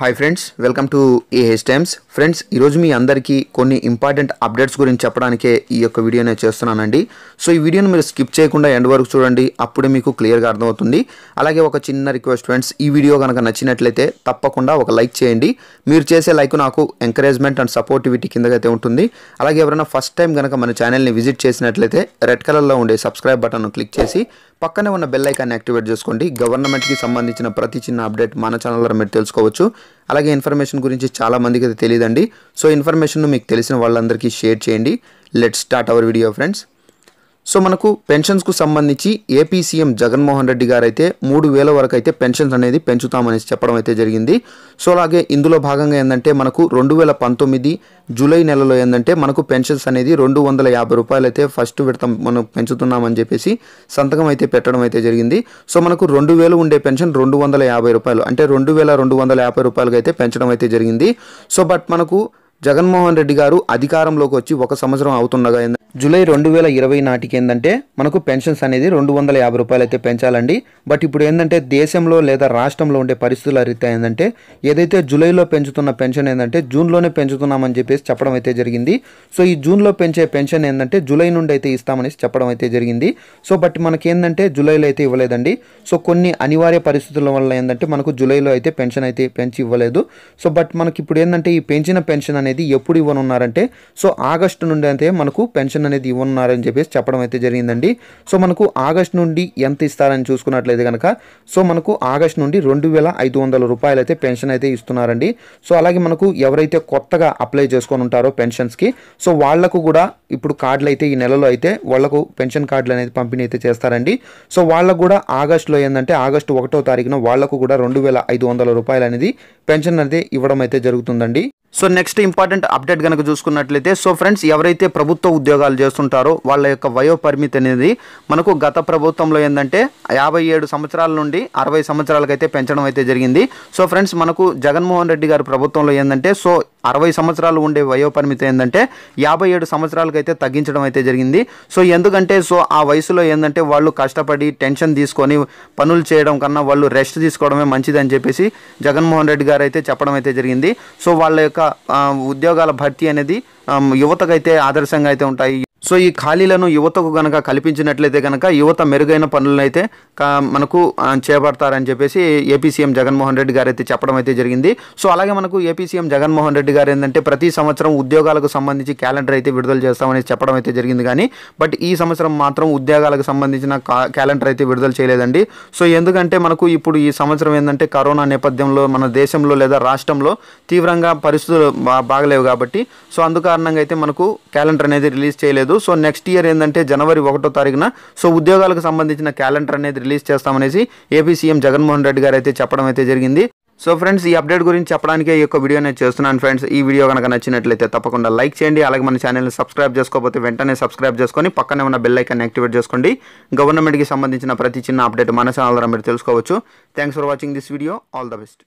hi friends welcome to AH times friends ఈరోజు మీ అందరికీ కొన్ని ఇంపార్టెంట్ అప్డేట్స్ గురించి చెప్పడానికే ఈ యొక్క వీడియో నేను చేస్తున్నానండి సో ఈ వీడియోను మీరు స్కిప్ చేయకుండా ఎండ్ వరకు చూడండి అప్పుడే మీకు క్లియర్గా అర్థమవుతుంది అలాగే ఒక చిన్న రిక్వెస్ట్ ఫ్రెండ్స్ ఈ వీడియో కనుక నచ్చినట్లయితే తప్పకుండా ఒక లైక్ చేయండి మీరు చేసే లైక్ నాకు ఎంకరేజ్మెంట్ అండ్ సపోర్టివిటీ కిందకైతే ఉంటుంది అలాగే ఎవరైనా ఫస్ట్ టైం కనుక మన ఛానల్ని విజిట్ చేసినట్లయితే రెడ్ కలర్లో ఉండే సబ్స్క్రైబ్ బటన్ను క్లిక్ చేసి పక్కనే ఉన్న బెల్ ఐకాన్ని యాక్టివేట్ చేసుకోండి గవర్నమెంట్కి సంబంధించిన ప్రతి చిన్న అప్డేట్ మన ఛానల్లో మీరు తెలుసుకోవచ్చు అలాగే ఇన్ఫర్మేషన్ గురించి చాలా మందికి అయితే తెలియదండి సో ఇన్ఫర్మేషన్ మీకు తెలిసిన వాళ్ళందరికీ షేర్ చేయండి let start our video friends so మనకు పెన్షన్స్కు సంబంధించి ఏపీ సీఎం జగన్మోహన్ రెడ్డి గారు అయితే మూడు వేల వరకు అయితే పెన్షన్స్ అనేది పెంచుతామనేసి చెప్పడం అయితే జరిగింది సో అలాగే ఇందులో భాగంగా ఏంటంటే మనకు రెండు వేల పంతొమ్మిది జూలై నెలలో ఏంటంటే మనకు పెన్షన్స్ అనేది రెండు వందల యాభై రూపాయలు అయితే ఫస్ట్ విడత మనం పెంచుతున్నామని చెప్పేసి సంతకం అయితే పెట్టడం అయితే జరిగింది సో మనకు రెండు వేలు ఉండే పెన్షన్ రెండు వందల యాభై రూపాయలు అంటే రెండు వేల రెండు వందల యాభై రూపాయలుగా అయితే పెంచడం అయితే జరిగింది సో బట్ మనకు జగన్మోహన్ రెడ్డి గారు అధికారంలోకి వచ్చి ఒక సంవత్సరం అవుతుండగా జూలై రెండు వేల ఇరవై నాటికి ఏంటంటే మనకు పెన్షన్స్ అనేది రెండు వందల యాభై రూపాయలు అయితే పెంచాలండి బట్ ఇప్పుడు ఏంటంటే దేశంలో లేదా రాష్ట్రంలో ఉండే పరిస్థితుల రీత్యా ఏంటంటే ఏదైతే జూలైలో పెంచుతున్న పెన్షన్ ఏంటంటే జూన్లోనే పెంచుతున్నామని చెప్పేసి చెప్పడం అయితే జరిగింది సో ఈ జూన్లో పెంచే పెన్షన్ ఏంటంటే జూలై నుండి అయితే ఇస్తామని చెప్పడం అయితే జరిగింది సో బట్ మనకేంటంటే జూలైలో అయితే ఇవ్వలేదండి సో కొన్ని అనివార్య పరిస్థితుల వల్ల ఏంటంటే మనకు జూలైలో అయితే పెన్షన్ అయితే పెంచి ఇవ్వలేదు సో బట్ మనకి ఇప్పుడు ఏంటంటే ఈ పెంచిన పెన్షన్ అనేది అనేది ఎప్పుడు ఇవ్వనున్నారంటే సో ఆగస్టు నుండి అయితే మనకు పెన్షన్ అనేది ఇవ్వనున్నారని చెప్పేసి చెప్పడం అయితే జరిగిందండి సో మనకు ఆగస్ట్ నుండి ఎంత ఇస్తారని చూసుకున్నట్లయితే కనుక సో మనకు ఆగస్ట్ నుండి రెండు వేల ఐదు వందల రూపాయలు అయితే పెన్షన్ అయితే ఇస్తున్నారండి సో అలాగే మనకు ఎవరైతే కొత్తగా అప్లై చేసుకొని ఉంటారో పెన్షన్స్కి సో వాళ్లకు కూడా ఇప్పుడు కార్డులు అయితే ఈ నెలలో అయితే వాళ్లకు పెన్షన్ కార్డులు అనేది పంపిణీ అయితే చేస్తారండి సో వాళ్ళకు కూడా ఆగస్టులో ఏంటంటే ఆగస్టు ఒకటో తారీఖున వాళ్లకు కూడా రెండు వేల ఐదు వందల రూపాయలు అనేది పెన్షన్ అనేది ఇవ్వడం అయితే జరుగుతుందండి సో నెక్స్ట్ ఇంపార్టెంట్ అప్డేట్ కనుక చూసుకున్నట్లయితే సో ఫ్రెండ్స్ ఎవరైతే ప్రభుత్వ ఉద్యోగాలు చేస్తుంటారో వాళ్ళ యొక్క వయో పరిమితి అనేది మనకు గత ప్రభుత్వంలో ఏంటంటే యాభై ఏడు సంవత్సరాల నుండి అరవై సంవత్సరాలకైతే పెంచడం అయితే జరిగింది సో ఫ్రెండ్స్ మనకు జగన్మోహన్ రెడ్డి గారి ప్రభుత్వంలో ఏంటంటే సో అరవై సంవత్సరాలు ఉండే వయో పరిమితి ఏంటంటే యాభై ఏడు సంవత్సరాలకైతే తగ్గించడం అయితే జరిగింది సో ఎందుకంటే సో ఆ వయసులో ఏంటంటే వాళ్ళు కష్టపడి టెన్షన్ తీసుకొని పనులు చేయడం కన్నా వాళ్ళు రెస్ట్ తీసుకోవడమే మంచిదని చెప్పేసి జగన్మోహన్ రెడ్డి గారు అయితే చెప్పడం అయితే జరిగింది సో వాళ్ళ యొక్క ఉద్యోగాల భర్తీ అనేది యువతకైతే ఆదర్శంగా అయితే ఉంటాయి సో ఈ ఖాళీలను యువతకు కనుక కల్పించినట్లయితే కనుక యువత మెరుగైన పనులను అయితే మనకు చేపడతారని చెప్పేసి ఏపీ సీఎం జగన్మోహన్ రెడ్డి గారు అయితే చెప్పడం అయితే జరిగింది సో అలాగే మనకు ఏపీ సీఎం జగన్మోహన్ రెడ్డి గారు ఏంటంటే ప్రతి సంవత్సరం ఉద్యోగాలకు సంబంధించి క్యాలెండర్ అయితే విడుదల చేస్తామని చెప్పడం అయితే జరిగింది కానీ బట్ ఈ సంవత్సరం మాత్రం ఉద్యోగాలకు సంబంధించిన క్యాలెండర్ అయితే విడుదల చేయలేదండి సో ఎందుకంటే మనకు ఇప్పుడు ఈ సంవత్సరం ఏంటంటే కరోనా నేపథ్యంలో మన దేశంలో లేదా రాష్ట్రంలో తీవ్రంగా పరిస్థితులు బాగలేవు కాబట్టి సో అందుకారణంగా అయితే మనకు క్యాలెండర్ అనేది రిలీజ్ చేయలేదు సో నెక్స్ట్ ఇయర్ ఏంటంటే జనవరి ఒకటో తారీఖున సో ఉద్యోగాలకు సంబంధించిన క్యాలెండర్ అనేది రిలీజ్ చేస్తామనేసి ఏపీ సీఎం జగన్మోహన్ రెడ్డి గారు అయితే చెప్పడం అయితే జరిగింది సో ఫ్రెండ్స్ ఈ అప్డేట్ గురించి చెప్పడానికే ఈ యొక్క వీడియో నేను చేస్తున్నాను ఫ్రెండ్స్ ఈ వీడియో కనుక నచ్చినట్లయితే తప్పకుండా లైక్ చేయండి అలాగే మన ఛానల్ని సబ్స్క్రైబ్ చేసుకోకపోతే వెంటనే సబ్స్క్రైబ్ చేసుకొని పక్కనే ఉన్న బెల్ ఐకాన్ని యాక్టివేట్ చేసుకోండి గవర్నమెంట్కి సంబంధించిన ప్రతి చిన్న అప్డేట్ మన ఛానల్ ద్వారా మీరు తెలుసుకోవచ్చు thanks for watching this video all the best